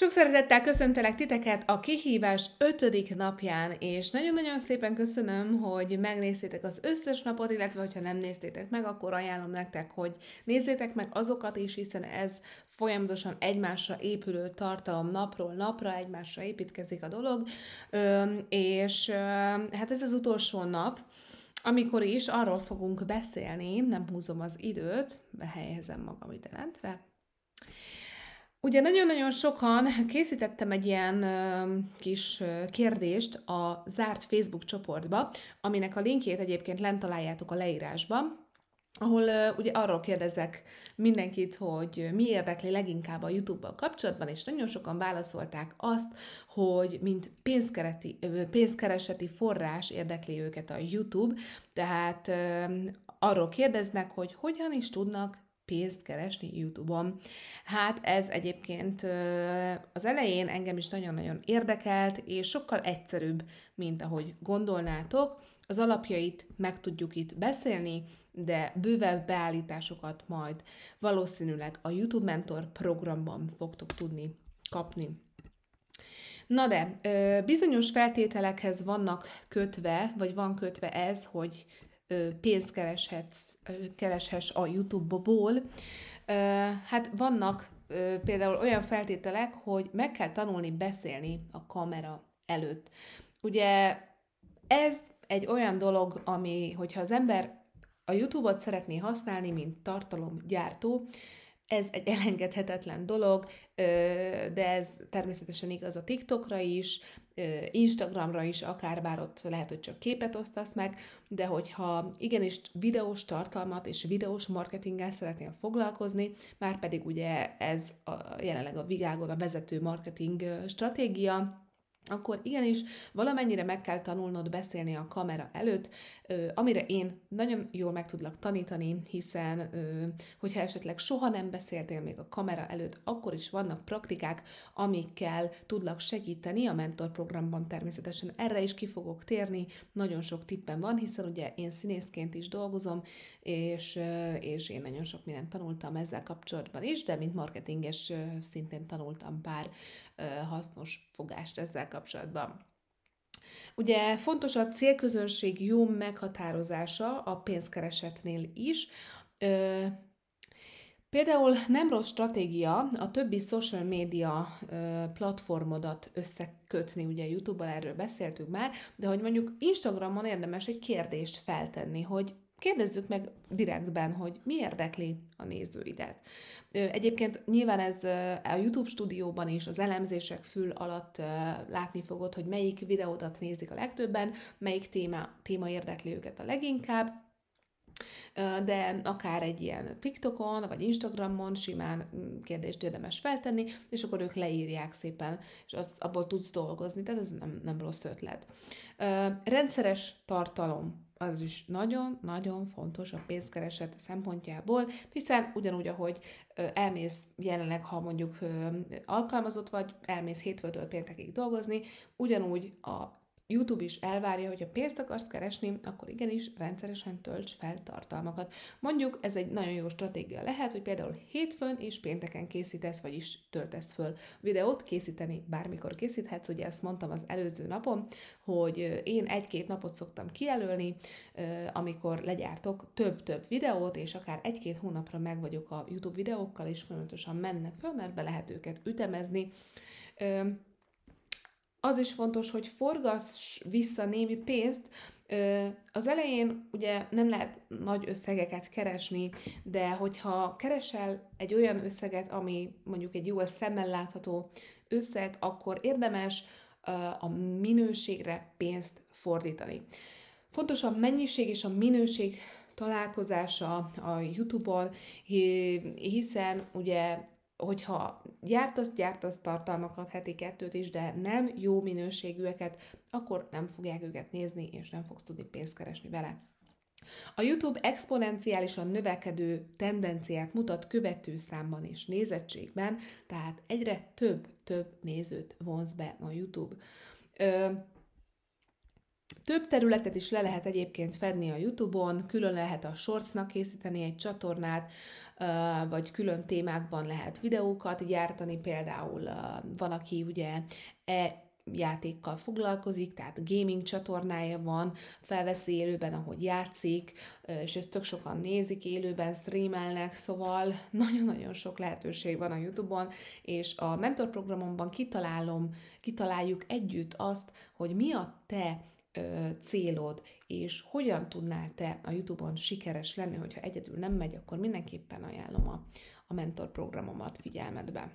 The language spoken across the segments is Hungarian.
Sok szeretettel köszöntelek titeket a kihívás ötödik napján, és nagyon-nagyon szépen köszönöm, hogy megnéztétek az összes napot, illetve ha nem néztétek meg, akkor ajánlom nektek, hogy nézzétek meg azokat is, hiszen ez folyamatosan egymásra épülő tartalom napról napra, egymásra építkezik a dolog, és hát ez az utolsó nap, amikor is arról fogunk beszélni, nem húzom az időt, behelyezem magam ide lentre, Ugye nagyon-nagyon sokan készítettem egy ilyen ö, kis ö, kérdést a zárt Facebook csoportba, aminek a linkjét egyébként lent találjátok a leírásban, ahol ö, ugye arról kérdezek mindenkit, hogy mi érdekli leginkább a youtube ban kapcsolatban, és nagyon sokan válaszolták azt, hogy mint pénzkereti, pénzkereseti forrás érdekli őket a YouTube, tehát ö, arról kérdeznek, hogy hogyan is tudnak pénzt keresni YouTube-on. Hát ez egyébként az elején engem is nagyon-nagyon érdekelt, és sokkal egyszerűbb, mint ahogy gondolnátok. Az alapjait meg tudjuk itt beszélni, de bővebb beállításokat majd valószínűleg a YouTube Mentor programban fogtok tudni kapni. Na de, bizonyos feltételekhez vannak kötve, vagy van kötve ez, hogy pénzt kereshetsz, kereshess a YouTube-ból. Hát vannak például olyan feltételek, hogy meg kell tanulni beszélni a kamera előtt. Ugye ez egy olyan dolog, ami, hogyha az ember a YouTube-ot szeretné használni, mint tartalomgyártó, ez egy elengedhetetlen dolog, de ez természetesen igaz a TikTokra is, Instagramra is, akár bár ott lehet, hogy csak képet osztasz meg, de hogyha igenis videós tartalmat és videós marketinggel szeretnél foglalkozni, már pedig ugye ez a, jelenleg a vigágon a vezető marketing stratégia, akkor igenis valamennyire meg kell tanulnod beszélni a kamera előtt, amire én nagyon jól meg tudlak tanítani, hiszen hogyha esetleg soha nem beszéltél még a kamera előtt, akkor is vannak praktikák, amikkel tudlak segíteni a mentorprogramban természetesen. Erre is ki fogok térni, nagyon sok tippem van, hiszen ugye én színészként is dolgozom, és, és én nagyon sok mindent tanultam ezzel kapcsolatban is, de mint marketinges szintén tanultam pár hasznos fogást ezzel kapcsolatban. Ugye fontos a célközönség jó meghatározása a pénzkeresetnél is. Például nem rossz stratégia a többi social media platformodat összekötni, ugye youtube al erről beszéltünk már, de hogy mondjuk Instagramon érdemes egy kérdést feltenni, hogy Kérdezzük meg direktben, hogy mi érdekli a nézőidet. Egyébként nyilván ez a YouTube stúdióban is az elemzések fül alatt látni fogod, hogy melyik videódat nézik a legtöbben, melyik téma, téma érdekli őket a leginkább, de akár egy ilyen TikTokon, vagy Instagramon simán mm, kérdést érdemes feltenni, és akkor ők leírják szépen, és az, abból tudsz dolgozni, tehát ez nem, nem rossz ötlet. Rendszeres tartalom az is nagyon-nagyon fontos a pénzkereset szempontjából, hiszen ugyanúgy, ahogy elmész jelenleg, ha mondjuk alkalmazott vagy, elmész hétfőtől péntekig dolgozni, ugyanúgy a YouTube is elvárja, hogy ha pénzt akarsz keresni, akkor igenis rendszeresen tölts fel tartalmakat. Mondjuk ez egy nagyon jó stratégia lehet, hogy például hétfőn és pénteken készítesz, vagyis töltesz föl videót, készíteni bármikor készíthetsz, ugye ezt mondtam az előző napon, hogy én egy-két napot szoktam kijelölni, amikor legyártok több-több videót, és akár egy-két hónapra meg vagyok a YouTube videókkal, és folyamatosan mennek föl, mert be lehet őket ütemezni az is fontos, hogy forgass vissza némi pénzt. Az elején ugye nem lehet nagy összegeket keresni, de hogyha keresel egy olyan összeget, ami mondjuk egy jól szemmel látható összeg, akkor érdemes a minőségre pénzt fordítani. Fontos a mennyiség és a minőség találkozása a YouTube-on, hiszen ugye hogyha gyártasz, gyártasz tartalmakat, heti kettőt is, de nem jó minőségűeket, akkor nem fogják őket nézni, és nem fogsz tudni pénzt keresni vele. A YouTube exponenciálisan növekedő tendenciát mutat követő számban és nézettségben, tehát egyre több-több nézőt vonz be a YouTube. Ö, több területet is le lehet egyébként fedni a YouTube-on, külön lehet a shortsnak készíteni egy csatornát, vagy külön témákban lehet videókat gyártani, például van, aki ugye e játékkal foglalkozik, tehát gaming csatornája van, felveszi élőben, ahogy játszik, és ezt tök sokan nézik élőben, streamelnek, szóval nagyon-nagyon sok lehetőség van a YouTube-on, és a mentorprogramomban kitalálom, kitaláljuk együtt azt, hogy mi a te célod, és hogyan tudnál te a YouTube-on sikeres lenni, hogyha egyedül nem megy, akkor mindenképpen ajánlom a, a mentor programomat figyelmedbe.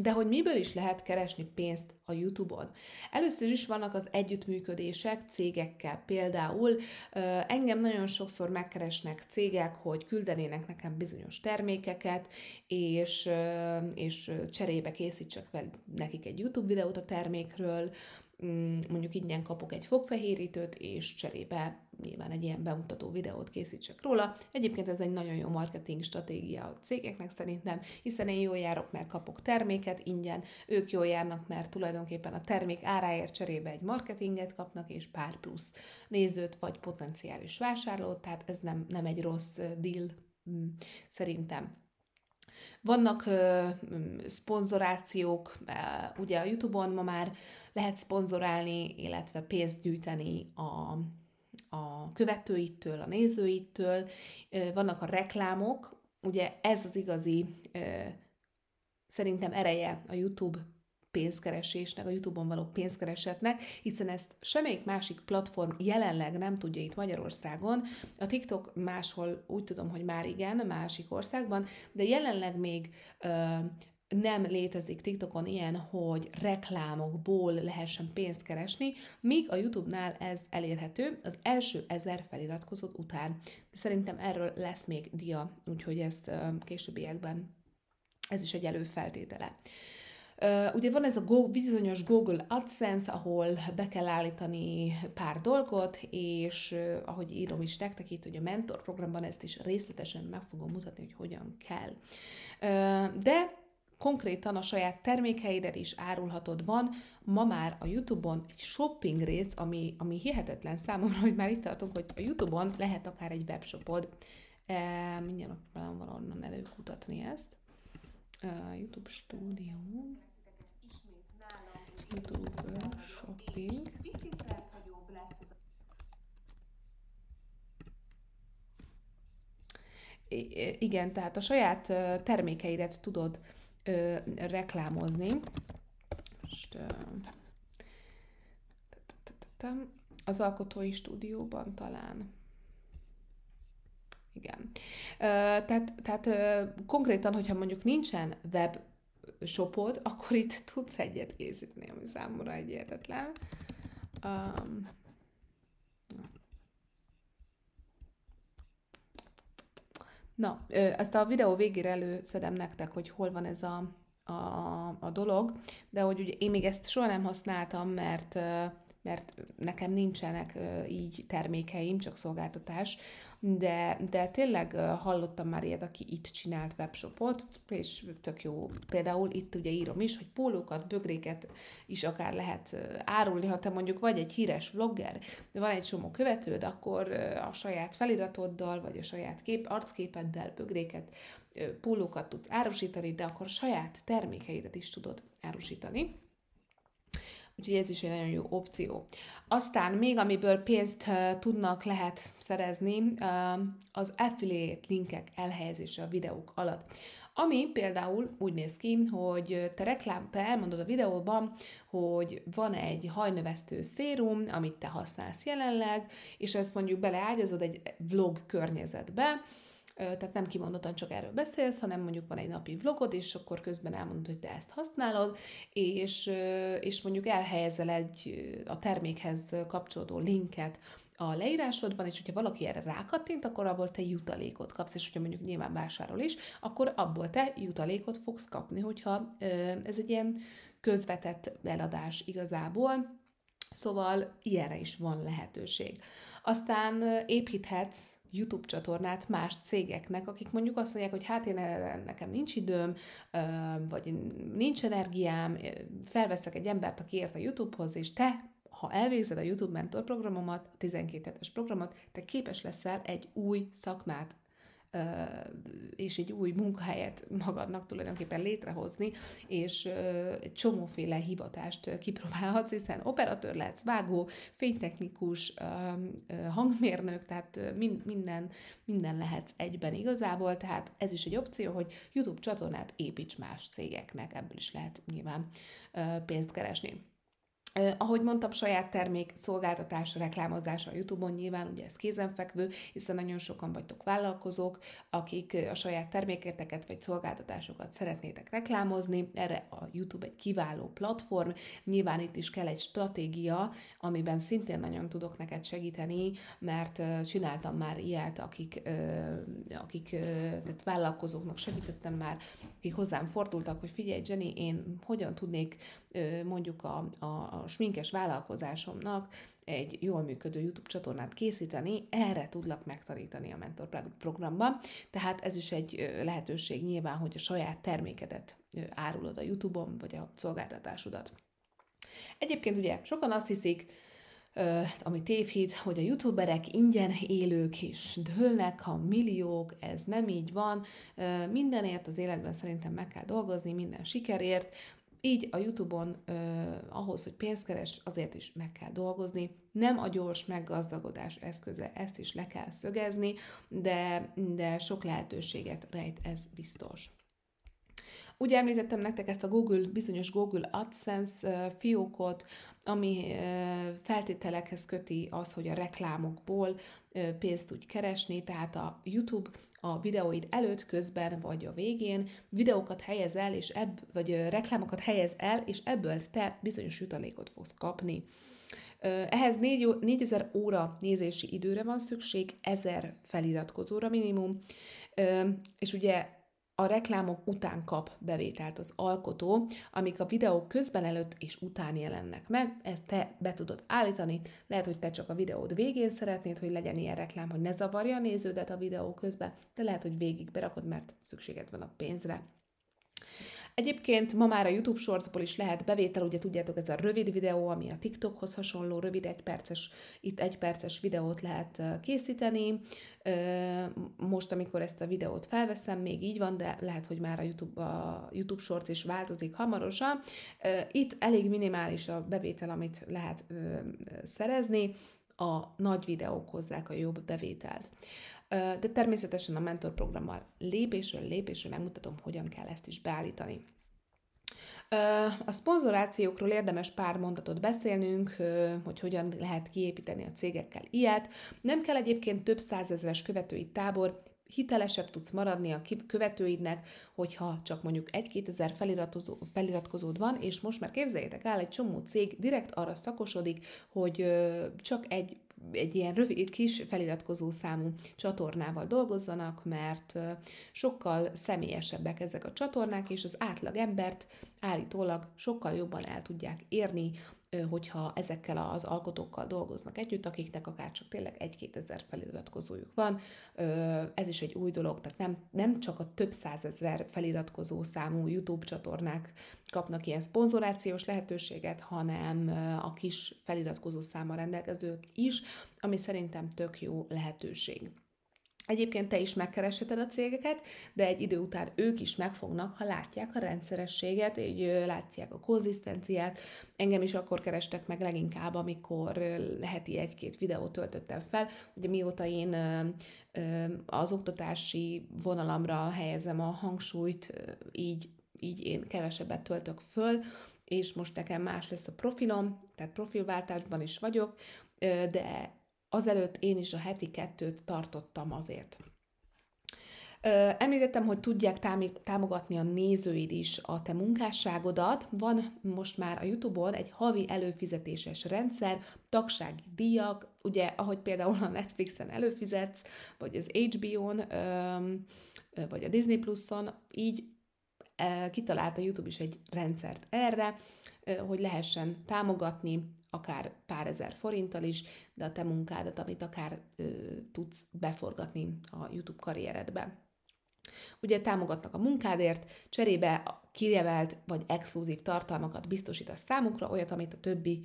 De hogy miből is lehet keresni pénzt a YouTube-on? Először is vannak az együttműködések cégekkel. Például engem nagyon sokszor megkeresnek cégek, hogy küldenének nekem bizonyos termékeket, és, és cserébe készítsek nekik egy YouTube videót a termékről, Mm, mondjuk ingyen kapok egy fogfehérítőt, és cserébe nyilván egy ilyen bemutató videót készítsek róla. Egyébként ez egy nagyon jó marketing stratégia a cégeknek szerintem, hiszen én jól járok, mert kapok terméket ingyen, ők jól járnak, mert tulajdonképpen a termék áráért cserébe egy marketinget kapnak, és pár plusz nézőt vagy potenciális vásárlót, tehát ez nem, nem egy rossz deal mm, szerintem. Vannak ö, szponzorációk, ugye a YouTube-on ma már lehet szponzorálni, illetve pénzt gyűjteni a, a követőittől, a nézőittől, ö, vannak a reklámok, ugye ez az igazi ö, szerintem ereje a YouTube pénzkeresésnek, a YouTube-on való pénzkeresetnek, hiszen ezt semmelyik másik platform jelenleg nem tudja itt Magyarországon. A TikTok máshol úgy tudom, hogy már igen, másik országban, de jelenleg még ö, nem létezik TikTokon ilyen, hogy reklámokból lehessen pénzt keresni, míg a YouTube-nál ez elérhető az első ezer feliratkozott után. Szerintem erről lesz még dia, úgyhogy ezt későbbiekben ez is egy előfeltétele. Ugye van ez a bizonyos Google AdSense, ahol be kell állítani pár dolgot, és ahogy írom is nektek itt, hogy a mentor programban ezt is részletesen meg fogom mutatni, hogy hogyan kell. De konkrétan a saját termékeidet is árulhatod. Van ma már a YouTube-on egy shopping rész, ami, ami hihetetlen számomra, hogy már itt tartunk, hogy a YouTube-on lehet akár egy webshopod. E, mindjárt valahonnan előkutatni ezt. E, YouTube Studio. Shopping. igen, tehát a saját termékeidet tudod ö, reklámozni. Most, ö, az alkotói stúdióban talán. Igen. Tehát, tehát konkrétan, hogyha mondjuk nincsen web shopod, akkor itt tudsz egyet készíteni, ami számomra egy értetlen. Um, Na, ezt a videó végére előszedem nektek, hogy hol van ez a, a, a dolog, de hogy ugye én még ezt soha nem használtam, mert mert nekem nincsenek így termékeim, csak szolgáltatás, de, de tényleg hallottam már ilyet, aki itt csinált webshopot, és tök jó. Például itt ugye írom is, hogy pólókat, bögréket is akár lehet árulni, ha te mondjuk vagy egy híres vlogger, de van egy csomó követőd, akkor a saját feliratoddal, vagy a saját kép, arcképeddel bögréket, pólókat tudsz árusítani, de akkor a saját termékeidet is tudod árusítani. Úgyhogy ez is egy nagyon jó opció. Aztán még, amiből pénzt tudnak, lehet szerezni, az affiliate linkek elhelyezése a videók alatt. Ami például úgy néz ki, hogy te reklám, te elmondod a videóban, hogy van egy hajnövesztő szérum, amit te használsz jelenleg, és ezt mondjuk beleágyazod egy vlog környezetbe, tehát nem kimondottan csak erről beszélsz, hanem mondjuk van egy napi vlogod, és akkor közben elmondod, hogy te ezt használod, és, és mondjuk elhelyezel egy a termékhez kapcsolódó linket a leírásodban, és hogyha valaki erre rákattint, akkor abból te jutalékot kapsz, és hogyha mondjuk nyilván vásárol is, akkor abból te jutalékot fogsz kapni, hogyha ez egy ilyen közvetett eladás igazából, Szóval ilyenre is van lehetőség. Aztán építhetsz YouTube csatornát más cégeknek, akik mondjuk azt mondják, hogy hát én nekem nincs időm, vagy nincs energiám, felveszek egy embert, aki ért a YouTubehoz, és te ha elvégzed a YouTube Mentor programomat, a 12 hetes programot, te képes leszel egy új szakmát és egy új munkahelyet magadnak tulajdonképpen létrehozni, és egy csomóféle hivatást kipróbálhatsz, hiszen operatőr lehetsz, vágó, fénytechnikus, hangmérnök, tehát minden, minden lehetsz egyben igazából, tehát ez is egy opció, hogy YouTube csatornát építs más cégeknek, ebből is lehet nyilván pénzt keresni ahogy mondtam, saját termék, szolgáltatás, reklámozás a YouTube-on nyilván, ugye ez kézenfekvő, hiszen nagyon sokan vagytok vállalkozók, akik a saját terméketeket vagy szolgáltatásokat szeretnétek reklámozni, erre a YouTube egy kiváló platform, nyilván itt is kell egy stratégia, amiben szintén nagyon tudok neked segíteni, mert csináltam már ilyet, akik, akik tehát vállalkozóknak segítettem már, akik hozzám fordultak, hogy figyelj Jenny, én hogyan tudnék mondjuk a, a, a sminkes vállalkozásomnak egy jól működő YouTube csatornát készíteni, erre tudlak megtanítani a mentor programban. Tehát ez is egy lehetőség nyilván, hogy a saját termékedet árulod a YouTube-on, vagy a szolgáltatásodat. Egyébként ugye sokan azt hiszik, ami tévhit, hogy a youtuberek ingyen élők is dőlnek, ha milliók, ez nem így van. Mindenért az életben szerintem meg kell dolgozni, minden sikerért, így a YouTube-on eh, ahhoz, hogy pénzt keres, azért is meg kell dolgozni. Nem a gyors meggazdagodás eszköze, ezt is le kell szögezni, de, de sok lehetőséget rejt ez biztos. Ugye említettem nektek ezt a Google, bizonyos Google AdSense fiókot, ami feltételekhez köti az, hogy a reklámokból pénzt tudj keresni, tehát a YouTube a videóid előtt, közben vagy a végén videókat helyez el, és ebb, vagy reklámokat helyez el, és ebből te bizonyos jutalékot fogsz kapni. Ehhez 4000 óra nézési időre van szükség, 1000 feliratkozóra minimum, és ugye a reklámok után kap bevételt az alkotó, amik a videó közben előtt és után jelennek meg. Ezt te be tudod állítani, lehet, hogy te csak a videód végén szeretnéd, hogy legyen ilyen reklám, hogy ne zavarja a néződet a videó közben, de lehet, hogy végig berakod, mert szükséged van a pénzre. Egyébként ma már a YouTube Shortsból is lehet bevétel, ugye tudjátok, ez a rövid videó, ami a TikTokhoz hasonló, rövid egyperces, itt egyperces videót lehet készíteni. Most, amikor ezt a videót felveszem, még így van, de lehet, hogy már a YouTube, a YouTube Shorts is változik hamarosan. Itt elég minimális a bevétel, amit lehet szerezni, a nagy videók hozzák a jobb bevételt. De természetesen a mentorprogrammal lépésről lépésről megmutatom, hogyan kell ezt is beállítani. A szponzorációkról érdemes pár mondatot beszélnünk, hogy hogyan lehet kiépíteni a cégekkel ilyet. Nem kell egyébként több százezres követői tábor, hitelesebb tudsz maradni a követőidnek, hogyha csak mondjuk egy-két ezer feliratkozód van, és most már képzeljétek el, egy csomó cég direkt arra szakosodik, hogy csak egy egy ilyen rövid kis feliratkozó számú csatornával dolgozzanak, mert sokkal személyesebbek ezek a csatornák, és az átlag embert állítólag sokkal jobban el tudják érni, hogyha ezekkel az alkotókkal dolgoznak együtt, akiknek akár csak tényleg egy-két ezer feliratkozójuk van. Ez is egy új dolog, tehát nem, nem csak a több százezer feliratkozó számú YouTube csatornák kapnak ilyen szponzorációs lehetőséget, hanem a kis feliratkozó száma rendelkezők is, ami szerintem tök jó lehetőség. Egyébként te is megkeresheted a cégeket, de egy idő után ők is megfognak, ha látják a rendszerességet, így látják a konzisztenciát. Engem is akkor kerestek meg leginkább, amikor heti egy-két videót töltöttem fel. Ugye mióta én az oktatási vonalamra helyezem a hangsúlyt, így, így én kevesebbet töltök föl, és most nekem más lesz a profilom, tehát profilváltásban is vagyok, de azelőtt én is a heti kettőt tartottam azért. Említettem, hogy tudják támogatni a nézőid is a te munkásságodat. Van most már a YouTube-on egy havi előfizetéses rendszer, tagsági díjak, ugye, ahogy például a Netflixen előfizetsz, vagy az HBO-n, vagy a Disney Plus-on, így kitalálta YouTube is egy rendszert erre, hogy lehessen támogatni akár pár ezer forinttal is, de a te munkádat, amit akár ö, tudsz beforgatni a YouTube karrieredbe. Ugye támogatnak a munkádért, cserébe a kirevelt vagy exkluzív tartalmakat biztosítasz számukra, olyat, amit a többi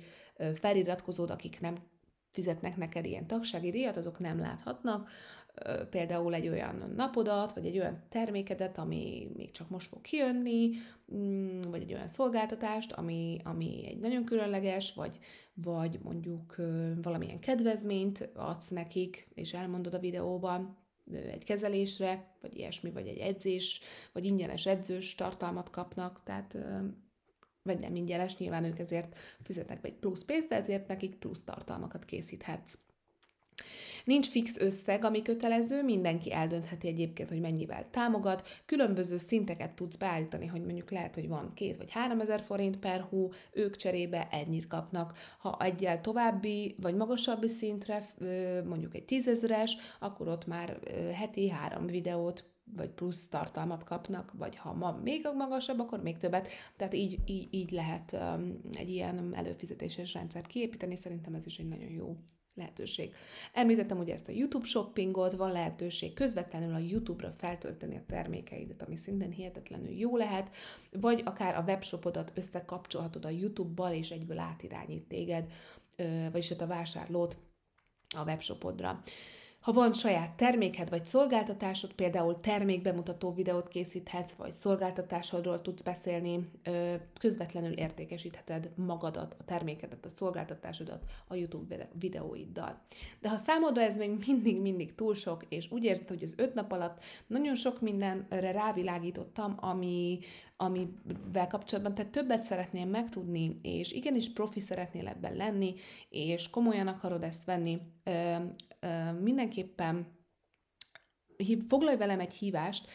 feliratkozód, akik nem fizetnek neked ilyen tagsági díjat, azok nem láthatnak, például egy olyan napodat, vagy egy olyan termékedet, ami még csak most fog kijönni, mm, vagy egy olyan szolgáltatást, ami, ami egy nagyon különleges, vagy, vagy mondjuk valamilyen kedvezményt adsz nekik, és elmondod a videóban, egy kezelésre, vagy ilyesmi, vagy egy edzés, vagy ingyenes edzős tartalmat kapnak, tehát vagy nem ingyenes, nyilván ők ezért fizetnek egy plusz pénzt, de ezért nekik plusz tartalmakat készíthetsz. Nincs fix összeg, ami kötelező, mindenki eldöntheti egyébként, hogy mennyivel támogat, különböző szinteket tudsz beállítani, hogy mondjuk lehet, hogy van két vagy három ezer forint per hó, ők cserébe ennyit kapnak. Ha egyel további vagy magasabbi szintre, mondjuk egy tízezres, akkor ott már heti három videót vagy plusz tartalmat kapnak, vagy ha ma még magasabb, akkor még többet. Tehát így, így, így lehet um, egy ilyen előfizetéses rendszert kiépíteni, szerintem ez is egy nagyon jó lehetőség. Említettem ugye ezt a YouTube shoppingot, van lehetőség közvetlenül a YouTube-ra feltölteni a termékeidet, ami szintén hihetetlenül jó lehet, vagy akár a webshopodat összekapcsolhatod a YouTube-bal, és egyből átirányít téged, vagyis hát a vásárlót a webshopodra. Ha van saját terméked vagy szolgáltatásod, például termékbemutató videót készíthetsz, vagy szolgáltatásodról tudsz beszélni, közvetlenül értékesítheted magadat, a termékedet, a szolgáltatásodat a YouTube videóiddal. De ha számodra ez még mindig-mindig túl sok, és úgy érzed, hogy az öt nap alatt nagyon sok mindenre rávilágítottam, ami amivel kapcsolatban te többet szeretnél megtudni, és igenis profi szeretnél ebben lenni, és komolyan akarod ezt venni, ö, ö, mindenképpen foglalj velem egy hívást,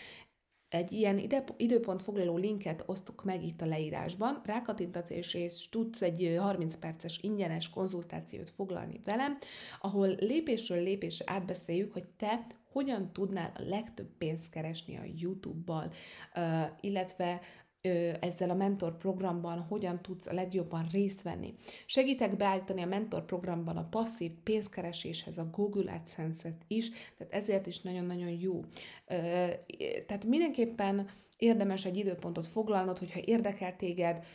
egy ilyen ide, időpont foglaló linket osztok meg itt a leírásban, Rákatintasz és, és tudsz egy 30 perces ingyenes konzultációt foglalni velem, ahol lépésről lépésre átbeszéljük, hogy te hogyan tudnál a legtöbb pénzt keresni a YouTube-bal, illetve ezzel a mentor programban hogyan tudsz a legjobban részt venni. Segítek beállítani a mentor programban a passzív pénzkereséshez a Google AdSense-et is, tehát ezért is nagyon-nagyon jó. Tehát mindenképpen érdemes egy időpontot foglalnod, hogyha érdekel téged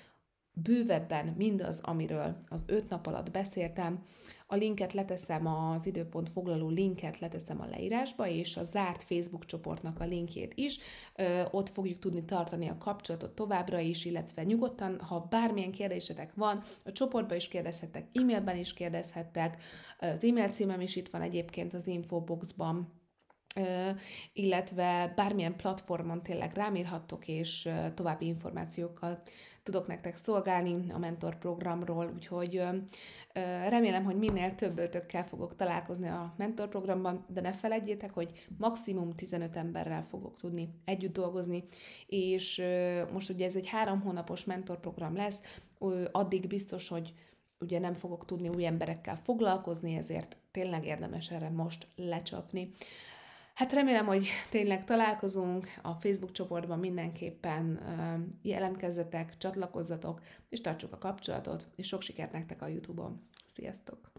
bővebben mindaz, amiről az öt nap alatt beszéltem. A linket leteszem, az időpont foglaló linket leteszem a leírásba, és a zárt Facebook csoportnak a linkjét is. Ö, ott fogjuk tudni tartani a kapcsolatot továbbra is, illetve nyugodtan, ha bármilyen kérdésetek van, a csoportba is kérdezhettek, e-mailben is kérdezhettek, az e-mail címem is itt van egyébként az infoboxban, illetve bármilyen platformon tényleg rámírhattok, és további információkkal tudok nektek szolgálni a mentor programról, úgyhogy remélem, hogy minél ötökkel fogok találkozni a mentor programban, de ne felejtjétek, hogy maximum 15 emberrel fogok tudni együtt dolgozni, és most ugye ez egy három hónapos mentorprogram lesz, addig biztos, hogy ugye nem fogok tudni új emberekkel foglalkozni, ezért tényleg érdemes erre most lecsapni. Hát remélem, hogy tényleg találkozunk. A Facebook csoportban mindenképpen jelentkezzetek, csatlakozzatok, és tartsuk a kapcsolatot, és sok sikert nektek a YouTube-on. Sziasztok!